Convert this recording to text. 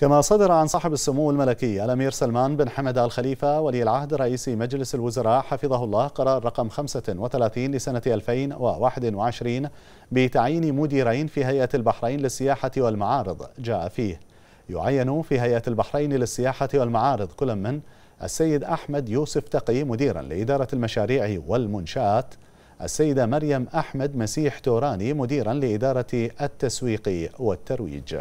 كما صدر عن صاحب السمو الملكي الأمير سلمان بن حمد آل خليفة ولي العهد رئيس مجلس الوزراء حفظه الله قرار رقم 35 لسنة 2021 بتعيين مديرين في هيئة البحرين للسياحة والمعارض جاء فيه يعين في هيئة البحرين للسياحة والمعارض كل من السيد أحمد يوسف تقي مديرا لإدارة المشاريع والمنشآت السيدة مريم أحمد مسيح توراني مديرا لإدارة التسويق والترويج